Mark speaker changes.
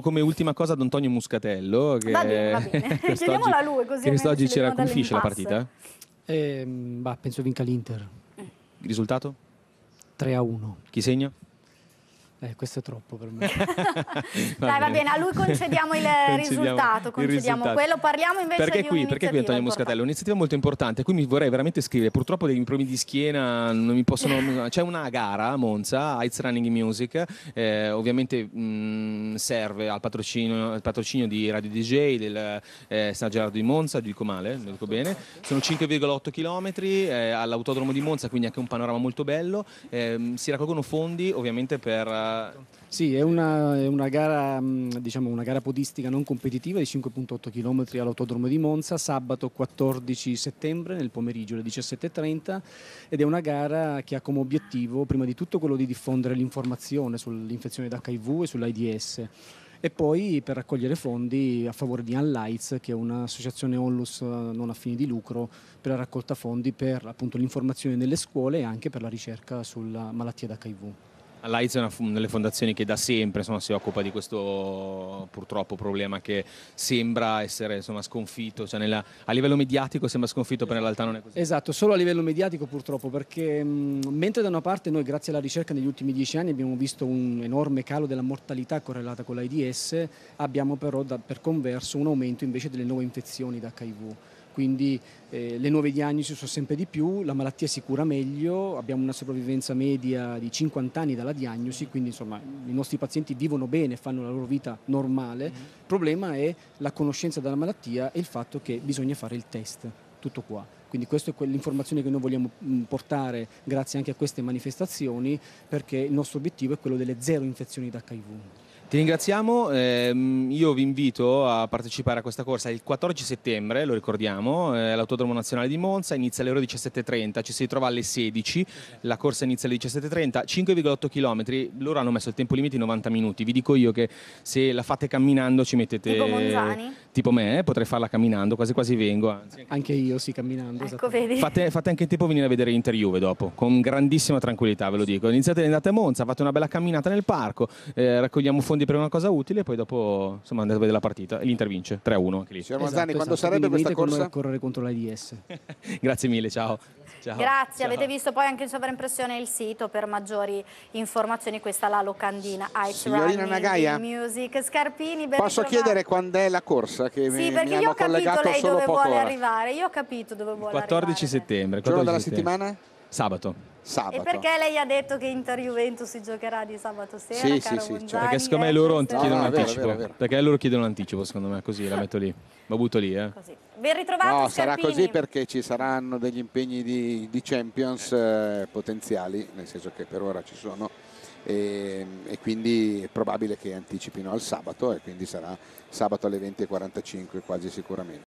Speaker 1: come ultima cosa ad Antonio Muscatello che va bene, va bene. chiediamola a
Speaker 2: lui così quest'oggi ce la confisce la partita eh, bah, penso vinca l'Inter risultato? 3 a 1 chi segna? Eh, questo è troppo per me. Dai, va, va bene, a lui concediamo il concediamo risultato, concediamo risultato. quello. Parliamo invece perché di qui, Perché qui Antonio Moscatello,
Speaker 1: un'iniziativa molto importante, qui mi vorrei veramente scrivere, purtroppo dei problemi di schiena non mi possono... C'è una gara a Monza, Heights Running Music, eh, ovviamente mh, serve al patrocinio, al patrocinio, di Radio DJ, del eh, San Gerardo di Monza, dico male, lo dico bene, sono 5,8 km eh, all'autodromo di Monza, quindi anche un panorama molto bello, ehm, si raccolgono fondi ovviamente per
Speaker 2: sì, è una, è una, gara, mm, diciamo, una gara podistica non competitiva di 5.8 km all'autodromo di Monza, sabato 14 settembre nel pomeriggio alle 17.30 ed è una gara che ha come obiettivo prima di tutto quello di diffondere l'informazione sull'infezione d'HIV e sull'AIDS e poi per raccogliere fondi a favore di Unlights, che è un'associazione onlus eh, non a fini di lucro per la raccolta fondi per appunto, l'informazione nelle scuole e anche per la ricerca sulla malattia d'HIV.
Speaker 1: L'AIDS è una delle fondazioni che da sempre insomma, si occupa di questo purtroppo problema che sembra essere insomma, sconfitto, cioè nella, a livello mediatico sembra sconfitto, però in realtà non è
Speaker 2: così. Esatto, solo a livello mediatico purtroppo, perché mh, mm, mentre da una parte noi grazie alla ricerca negli ultimi dieci anni abbiamo visto un enorme calo della mortalità correlata con l'AIDS, abbiamo però da, per converso un aumento invece delle nuove infezioni da HIV quindi eh, le nuove diagnosi sono sempre di più, la malattia si cura meglio, abbiamo una sopravvivenza media di 50 anni dalla diagnosi, quindi insomma i nostri pazienti vivono bene, fanno la loro vita normale, mhm. il problema è la conoscenza della malattia e il fatto che bisogna fare il test, tutto qua. Quindi questa è l'informazione che noi vogliamo mm, portare grazie anche a queste manifestazioni perché il nostro obiettivo è quello delle zero infezioni da HIV.
Speaker 1: Ti ringraziamo, ehm, io vi invito a partecipare a questa corsa il 14 settembre, lo ricordiamo, eh, all'Autodromo Nazionale di Monza, inizia alle ore 17.30, ci si ritrova alle 16, la corsa inizia alle 17.30, 5,8 km, loro hanno messo il tempo limite di 90 minuti, vi dico io che se la fate camminando ci mettete... Tipo Monzani? tipo me, eh, potrei farla camminando, quasi quasi vengo. Anzi.
Speaker 2: Anche io, sì, camminando. Ecco, vedi. Fate,
Speaker 1: fate anche in tempo a venire a vedere Inter Juve dopo, con grandissima tranquillità, ve lo dico. Iniziate, andate a Monza, fate una bella camminata nel parco, eh, raccogliamo fondi per una cosa utile e poi dopo insomma, andate a vedere la partita. E l'Inter vince 3-1 anche lì. Signor Manzani, esatto, quando esatto. sarebbe Quindi questa corsa?
Speaker 2: correre contro l'AIDS.
Speaker 1: Grazie mille, ciao. Ciao, Grazie, ciao. avete visto poi anche in sovraimpressione il sito per maggiori informazioni, questa è la locandina Ice Signorina Nagaia, Music Scarpini, Posso ritrovato. chiedere quando è la corsa? Che sì, mi, perché mi io ho capito lei dove vuole ora. arrivare, io ho capito dove vuole 14 arrivare. 14 settembre. 14 giorno della settembre. settimana? Sabato. Sabato. E perché lei ha detto che Inter-Juventus si giocherà di sabato sera? Sì, sì, sì. Cioè, perché eh, secondo me loro chiedono ah, no, no, anticipo. Perché loro chiedono anticipo, secondo me, così la metto lì. La butto lì, eh. Così. Ben ritrovato, No, Scarpini. sarà così perché ci saranno degli impegni di, di Champions eh, eh potenziali, nel senso che per ora ci sono. E, ehm, e, quindi è probabile che anticipino al sabato e quindi sarà sabato alle 20.45 quasi sicuramente.